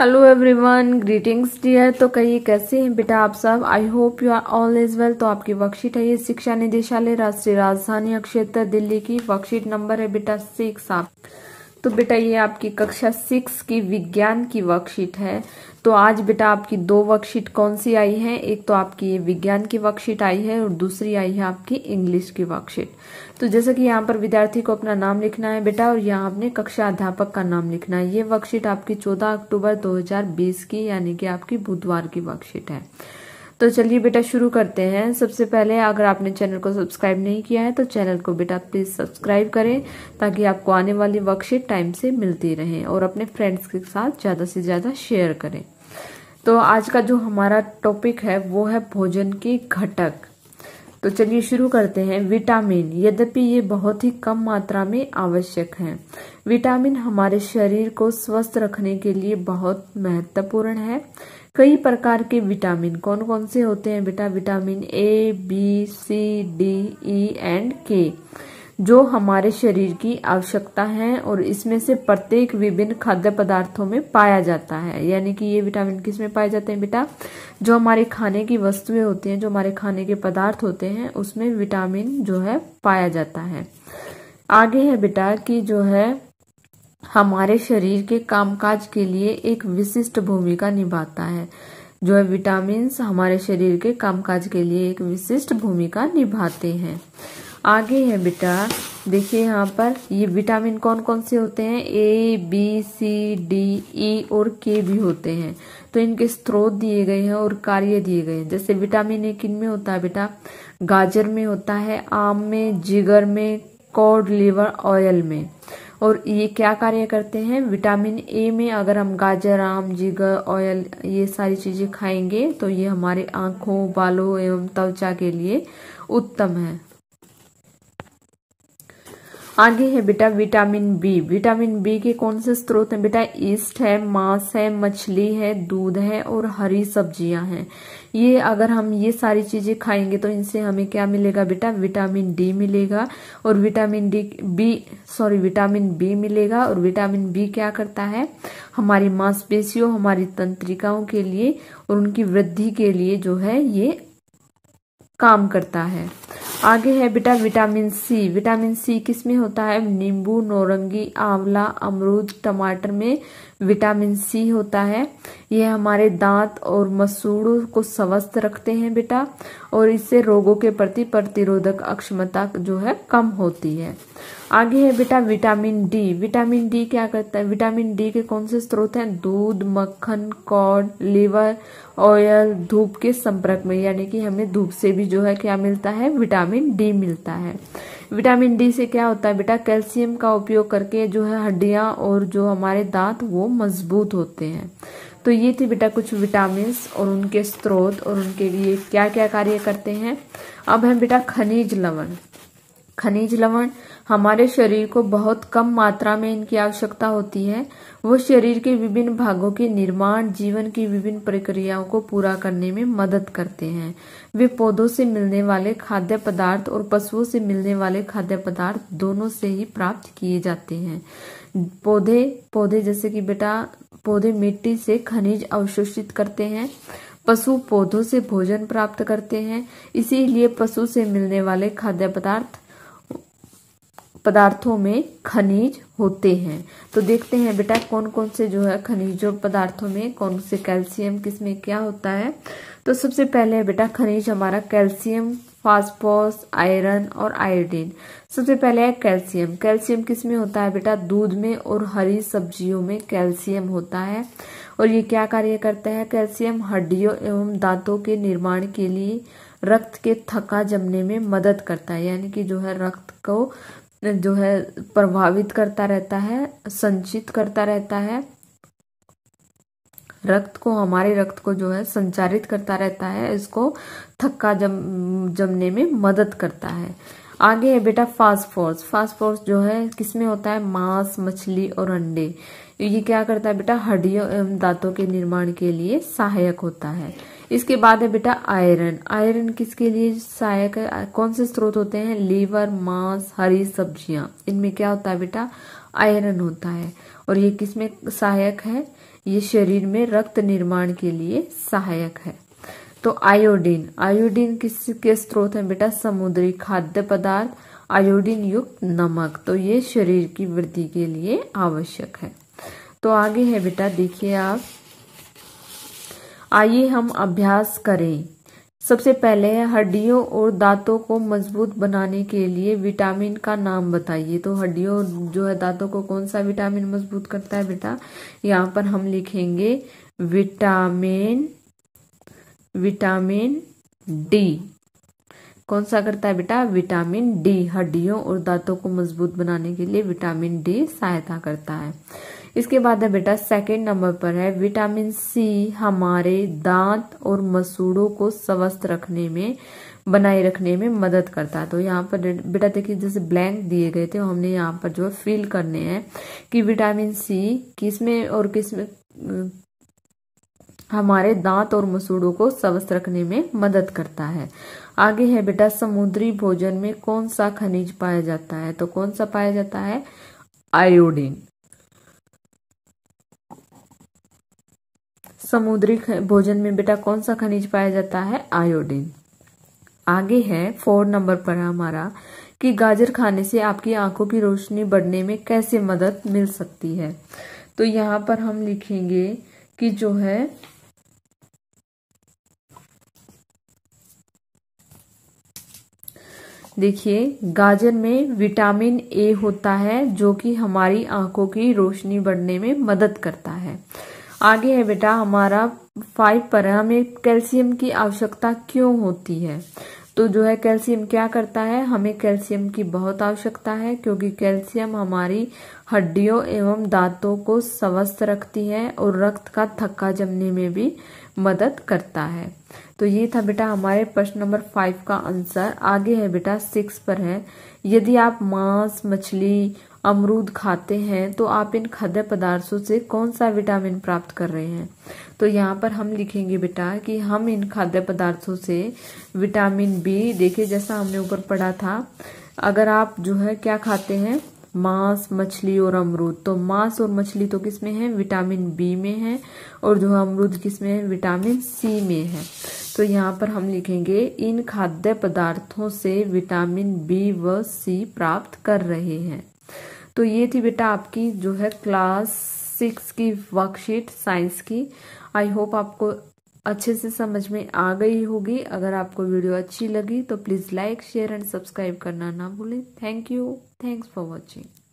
hello everyone greetings dear तो कहिए कैसे हैं बेटा आप सब I hope you are all is well तो आपकी वर्कशीट है ये शिक्षा निदेशालय राष्ट्रीय राजधानी क्षेत्र दिल्ली की वर्कशीट नंबर है बेटा सिक्स आप तो बेटा ये आपकी कक्षा सिक्स की विज्ञान की वर्कशीट है तो आज बेटा आपकी दो वर्कशीट कौन सी आई है एक तो आपकी ये विज्ञान की वर्कशीट आई है और दूसरी आई है आपकी इंग्लिश की वर्कशीट तो जैसे कि यहाँ पर विद्यार्थी को अपना नाम लिखना है बेटा और यहाँ आपने कक्षा अध्यापक का नाम लिखना है ये वर्कशीट आपकी चौदह अक्टूबर दो की यानी कि आपकी बुधवार की वर्कशीट है तो चलिए बेटा शुरू करते हैं सबसे पहले अगर आपने चैनल को सब्सक्राइब नहीं किया है तो चैनल को बेटा प्लीज़ सब्सक्राइब करें ताकि आपको आने वाली वर्कशीट टाइम से मिलती रहे और अपने फ्रेंड्स के साथ ज़्यादा से ज़्यादा शेयर करें तो आज का जो हमारा टॉपिक है वो है भोजन के घटक तो चलिए शुरू करते हैं विटामिन यद्यपि ये बहुत ही कम मात्रा में आवश्यक है विटामिन हमारे शरीर को स्वस्थ रखने के लिए बहुत महत्वपूर्ण है कई प्रकार के विटामिन कौन कौन से होते हैं बेटा vitamin A B C D E and K जो हमारे शरीर की आवश्यकता है और इसमें से प्रत्येक विभिन्न खाद्य पदार्थों में पाया जाता है यानी कि ये विटामिन किस में पाए जाते हैं बेटा जो हमारे खाने की वस्तुएं होती हैं जो हमारे खाने के पदार्थ होते हैं उसमें विटामिन जो है पाया जाता है आगे है बेटा कि जो है हमारे शरीर के कामकाज के लिए एक विशिष्ट भूमिका निभाता है जो है विटामिन हमारे शरीर के कामकाज के लिए एक विशिष्ट भूमिका निभाते हैं आगे है बेटा देखिए यहाँ पर ये विटामिन कौन कौन से होते हैं ए बी सी डी ई और के भी होते हैं तो इनके स्रोत दिए गए हैं और कार्य दिए गए हैं जैसे विटामिन ए किन में होता है बेटा गाजर में होता है आम में जिगर में कॉड लिवर ऑयल में और ये क्या कार्य करते हैं विटामिन ए में अगर हम गाजर आम जिगर ऑयल ये सारी चीजें खाएंगे तो ये हमारे आंखों बालों एवं त्वचा के लिए उत्तम है आगे है बेटा विटामिन बी विटामिन बी के कौन से स्रोत हैं बेटा ईस्ट है मांस है मछली है दूध है और हरी सब्जियां हैं ये अगर हम ये सारी चीजें खाएंगे तो इनसे हमें क्या मिलेगा बेटा विटामिन डी मिलेगा और vitamin D B sorry vitamin B मिलेगा और विटामिन बी क्या करता है हमारी मांसपेशियों हमारी तंत्रिकाओं के लिए और उनकी वृद्धि के लिए जो है ये काम करता है आगे है बेटा विटामिन सी विटामिन सी किस में होता है नींबू नौरंगी आंवला अमरूद टमाटर में विटामिन सी होता है ये हमारे दांत और मसूड़ों को स्वस्थ रखते हैं बेटा और इससे रोगों के प्रति प्रतिरोधक अक्षमता जो है कम होती है आगे है बेटा विटामिन डी विटामिन डी क्या करता है विटामिन डी के कौन से स्रोत हैं दूध मक्खन कॉर्न लीवर ऑयल धूप के संपर्क में यानी कि हमें धूप से भी जो है क्या मिलता है विटामिन डी मिलता है विटामिन डी से क्या होता है बेटा कैल्शियम का उपयोग करके जो है हड्डियां और जो हमारे दांत वो मजबूत होते हैं तो ये थे बेटा कुछ विटामिन और उनके स्रोत और उनके लिए क्या क्या कार्य करते हैं अब है बेटा खनिज लवण खनिज लवण हमारे शरीर को बहुत कम मात्रा में इनकी आवश्यकता होती है वो शरीर के विभिन्न भागों के निर्माण जीवन की विभिन्न प्रक्रियाओं को पूरा करने में मदद करते हैं वे पौधों से मिलने वाले खाद्य पदार्थ और पशुओं से मिलने वाले खाद्य पदार्थ दोनों से ही प्राप्त किए जाते हैं पौधे पौधे जैसे कि बेटा पौधे मिट्टी से खनिज अवशोषित करते हैं पशु पौधों से भोजन प्राप्त करते हैं इसीलिए पशु से मिलने वाले खाद्य पदार्थ पदार्थों में खनिज होते हैं तो देखते हैं बेटा कौन कौन से जो है खनिजों पदार्थों में कौन से कैल्शियम किस में क्या होता है तो सबसे पहले बेटा खनिज हमारा कैल्शियम फास्फोस आयरन और आयोडीन सबसे पहले है कैल्शियम कैल्शियम किस में होता है बेटा दूध में और हरी सब्जियों में कैल्शियम होता है और ये क्या कार्य करता है कैल्शियम हड्डियों एवं दांतों के निर्माण के लिए रक्त के थका जमने में मदद करता है यानी कि जो है रक्त को जो है प्रभावित करता रहता है संचित करता रहता है रक्त को हमारे रक्त को जो है संचारित करता रहता है इसको थक्का जम जमने में मदद करता है आगे है बेटा फास्फोर्स फास्फोर्स जो है किसमें होता है मांस मछली और अंडे ये क्या करता है बेटा हड्डियों एवं दांतों के निर्माण के लिए सहायक होता है इसके बाद है बेटा आयरन आयरन किसके लिए सहायक है कौन से स्रोत होते हैं लीवर मांस हरी सब्जियां इनमें क्या होता है बेटा आयरन होता है और ये किसमें सहायक है ये शरीर में रक्त निर्माण के लिए सहायक है तो आयोडीन आयोडीन किसके स्रोत है बेटा समुद्री खाद्य पदार्थ आयोडीन युक्त नमक तो ये शरीर की वृद्धि के लिए आवश्यक है तो आगे है बेटा देखिए आप आइए हम अभ्यास करें सबसे पहले हड्डियों और दांतों को मजबूत बनाने के लिए विटामिन का नाम बताइए तो हड्डियों जो है दांतों को कौन सा विटामिन मजबूत करता है बेटा यहाँ पर हम लिखेंगे विटामिन विटामिन डी कौन सा करता है बेटा विटामिन डी हड्डियों और दांतों को मजबूत बनाने के लिए विटामिन डी सहायता करता है इसके बाद है बेटा सेकंड नंबर पर है विटामिन सी हमारे दांत और मसूड़ों को स्वस्थ रखने में बनाए रखने में मदद करता है तो यहाँ पर बेटा देखिए जैसे ब्लैंक दिए गए थे हमने यहाँ पर जो फिल करने हैं कि विटामिन सी किसमें और किस में हमारे दांत और मसूड़ों को स्वस्थ रखने में मदद करता है आगे है बेटा समुद्री भोजन में कौन सा खनिज पाया जाता है तो कौन सा पाया जाता है आयोडीन समुद्री भोजन में बेटा कौन सा खनिज पाया जाता है आयोडीन आगे है फोर नंबर पर हमारा कि गाजर खाने से आपकी आंखों की रोशनी बढ़ने में कैसे मदद मिल सकती है तो यहाँ पर हम लिखेंगे कि जो है देखिए गाजर में विटामिन ए होता है जो कि हमारी आंखों की रोशनी बढ़ने में मदद करता है आगे है बेटा हमारा फाइव पर है हमें कैल्शियम की आवश्यकता क्यों होती है तो जो है कैल्शियम क्या करता है हमें कैल्शियम की बहुत आवश्यकता है क्योंकि कैल्शियम हमारी हड्डियों एवं दांतों को स्वस्थ रखती है और रक्त का थक्का जमने में भी मदद करता है तो ये था बेटा हमारे प्रश्न नंबर फाइव का आंसर आगे है बेटा सिक्स पर है यदि आप मांस मछली अमरूद खाते हैं तो आप इन खाद्य पदार्थों से कौन सा विटामिन प्राप्त कर रहे हैं तो यहाँ पर हम लिखेंगे बेटा कि हम इन खाद्य पदार्थों से विटामिन बी देखिए जैसा हमने ऊपर पढ़ा था अगर आप जो है क्या खाते हैं मांस मछली और अमरूद तो मांस और मछली तो किस में है विटामिन बी में है और जो अमरूद किस में है विटामिन सी में है तो यहाँ पर हम लिखेंगे इन खाद्य पदार्थों से विटामिन बी व सी प्राप्त कर रहे हैं तो ये थी बेटा आपकी जो है क्लास सिक्स की वर्कशीट साइंस की आई होप आपको अच्छे से समझ में आ गई होगी अगर आपको वीडियो अच्छी लगी तो please like share and subscribe करना ना भूलें thank you thanks for watching